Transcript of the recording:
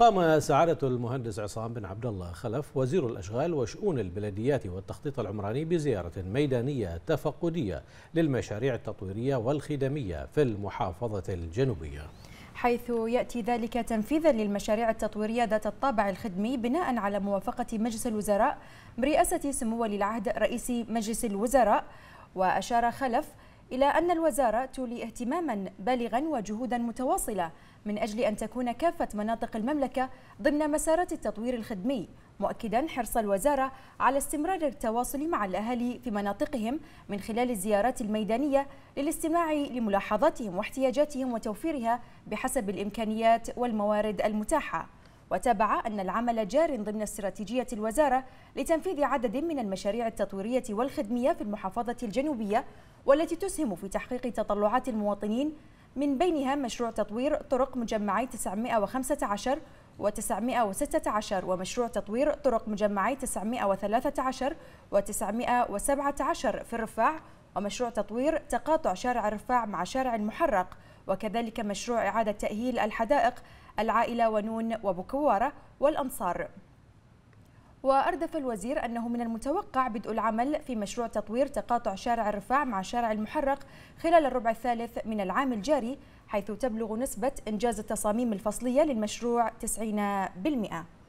قام سعادة المهندس عصام بن عبد الله خلف وزير الأشغال وشؤون البلديات والتخطيط العمراني بزيارة ميدانية تفقدية للمشاريع التطويرية والخدمية في المحافظة الجنوبية حيث يأتي ذلك تنفيذا للمشاريع التطويرية ذات الطابع الخدمي بناء على موافقة مجلس الوزراء برئاسة سمو ولي العهد رئيس مجلس الوزراء وأشار خلف إلى أن الوزارة تولي اهتماما بالغا وجهودا متواصلة من أجل أن تكون كافة مناطق المملكة ضمن مسارات التطوير الخدمي مؤكدا حرص الوزارة على استمرار التواصل مع الأهالي في مناطقهم من خلال الزيارات الميدانية للاستماع لملاحظاتهم واحتياجاتهم وتوفيرها بحسب الإمكانيات والموارد المتاحة وتابع أن العمل جار ضمن استراتيجية الوزارة لتنفيذ عدد من المشاريع التطويرية والخدمية في المحافظة الجنوبية والتي تسهم في تحقيق تطلعات المواطنين من بينها مشروع تطوير طرق مجمعي 915 و 916 ومشروع تطوير طرق مجمعي 913 و 917 في الرفاع ومشروع تطوير تقاطع شارع الرفاع مع شارع المحرق وكذلك مشروع إعادة تأهيل الحدائق العائلة ونون وبكوارة والأنصار وأردف الوزير أنه من المتوقع بدء العمل في مشروع تطوير تقاطع شارع الرفاع مع شارع المحرق خلال الربع الثالث من العام الجاري حيث تبلغ نسبة إنجاز التصاميم الفصلية للمشروع 90%